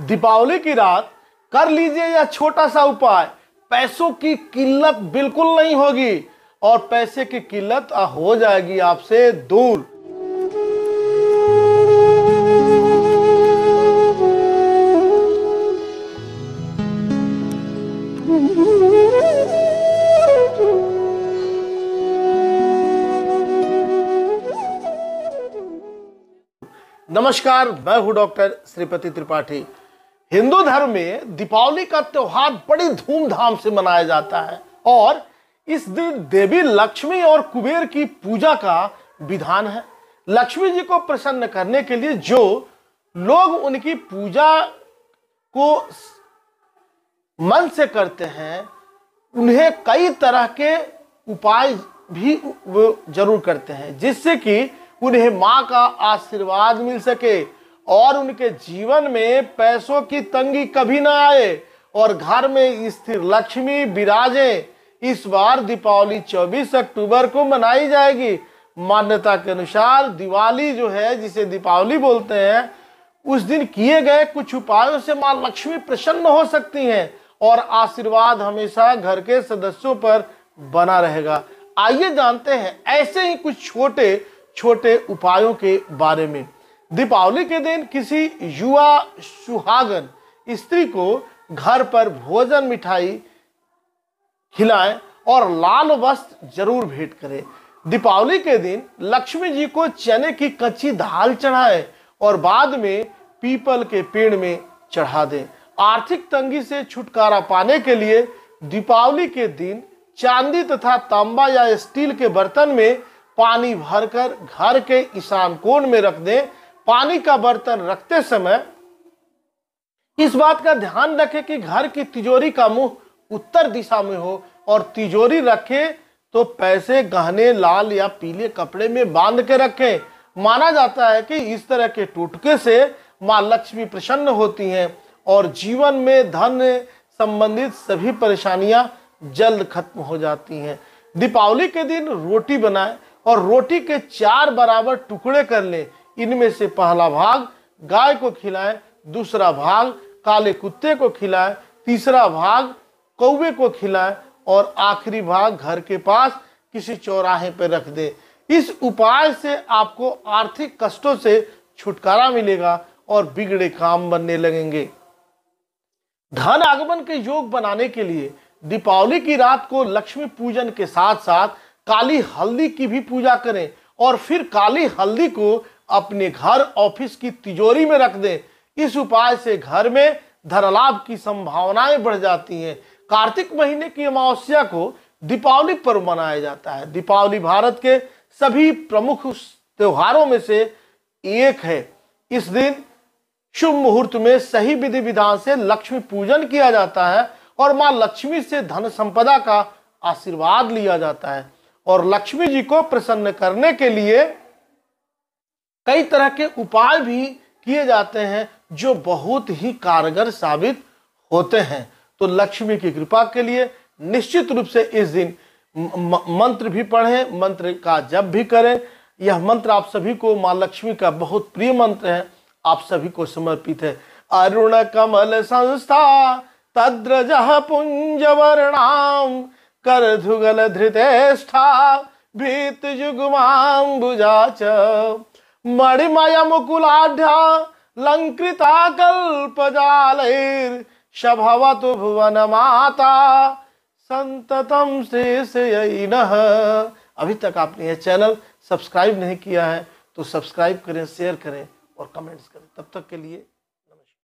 दीपावली की रात कर लीजिए यह छोटा सा उपाय पैसों की किल्लत बिल्कुल नहीं होगी और पैसे की किल्लत हो जाएगी आपसे दूर नमस्कार मैं हूं डॉक्टर श्रीपति त्रिपाठी हिंदू धर्म में दीपावली का त्यौहार बड़ी धूमधाम से मनाया जाता है और इस दिन देवी लक्ष्मी और कुबेर की पूजा का विधान है लक्ष्मी जी को प्रसन्न करने के लिए जो लोग उनकी पूजा को मन से करते हैं उन्हें कई तरह के उपाय भी जरूर करते हैं जिससे कि उन्हें माँ का आशीर्वाद मिल सके और उनके जीवन में पैसों की तंगी कभी ना आए और घर में स्थिर लक्ष्मी विराजे इस बार दीपावली 24 अक्टूबर को मनाई जाएगी मान्यता के अनुसार दिवाली जो है जिसे दीपावली बोलते हैं उस दिन किए गए कुछ उपायों से माँ लक्ष्मी प्रसन्न हो सकती हैं और आशीर्वाद हमेशा घर के सदस्यों पर बना रहेगा आइए जानते हैं ऐसे ही कुछ छोटे छोटे उपायों के बारे में दीपावली के दिन किसी युवा सुहागन स्त्री को घर पर भोजन मिठाई खिलाएं और लाल वस्त्र जरूर भेंट करें दीपावली के दिन लक्ष्मी जी को चने की कच्ची दाल चढ़ाएं और बाद में पीपल के पेड़ में चढ़ा दें आर्थिक तंगी से छुटकारा पाने के लिए दीपावली के दिन चांदी तथा तांबा या स्टील के बर्तन में पानी भरकर घर के ईशान कोण में रख दें पानी का बर्तन रखते समय इस बात का ध्यान रखें कि घर की तिजोरी का मुंह उत्तर दिशा में हो और तिजोरी रखे तो पैसे गहने लाल या पीले कपड़े में बांध के रखें माना जाता है कि इस तरह के टूटके से माँ लक्ष्मी प्रसन्न होती हैं और जीवन में धन संबंधित सभी परेशानियां जल्द खत्म हो जाती हैं दीपावली के दिन रोटी बनाएं और रोटी के चार बराबर टुकड़े कर लें इनमें से पहला भाग गाय को खिलाएं दूसरा भाग काले कुत्ते को खिलाएं तीसरा भाग कौवे को खिलाएं और आखिरी भाग घर के पास किसी चौराहे पर रख दें इस उपाय से आपको आर्थिक कष्टों से छुटकारा मिलेगा और बिगड़े काम बनने लगेंगे धन आगमन के योग बनाने के लिए दीपावली की रात को लक्ष्मी पूजन के साथ साथ काली हल्दी की भी पूजा करें और फिर काली हल्दी को अपने घर ऑफिस की तिजोरी में रख दें इस उपाय से घर में धनलाभ की संभावनाएं बढ़ जाती हैं कार्तिक महीने की अमावस्या को दीपावली पर्व मनाया जाता है दीपावली भारत के सभी प्रमुख त्योहारों में से एक है इस दिन शुभ मुहूर्त में सही विधि विधान से लक्ष्मी पूजन किया जाता है और माँ लक्ष्मी से धन संपदा का आशीर्वाद लिया जाता है और लक्ष्मी जी को प्रसन्न करने के लिए कई तरह के उपाय भी किए जाते हैं जो बहुत ही कारगर साबित होते हैं तो लक्ष्मी की कृपा के लिए निश्चित रूप से इस दिन मंत्र भी पढ़ें मंत्र का जप भी करें यह मंत्र आप सभी को माँ लक्ष्मी का बहुत प्रिय मंत्र है आप सभी को समर्पित है अरुण कमल संस्था तद्रज पुंज वर्णाम कर धुगल धृतेष्ठा भीत जुगमाम बुझा लंकृता शभवत भुवन माता संततम से, से अभी तक आपने यह चैनल सब्सक्राइब नहीं किया है तो सब्सक्राइब करें शेयर करें और कमेंट्स करें तब तक के लिए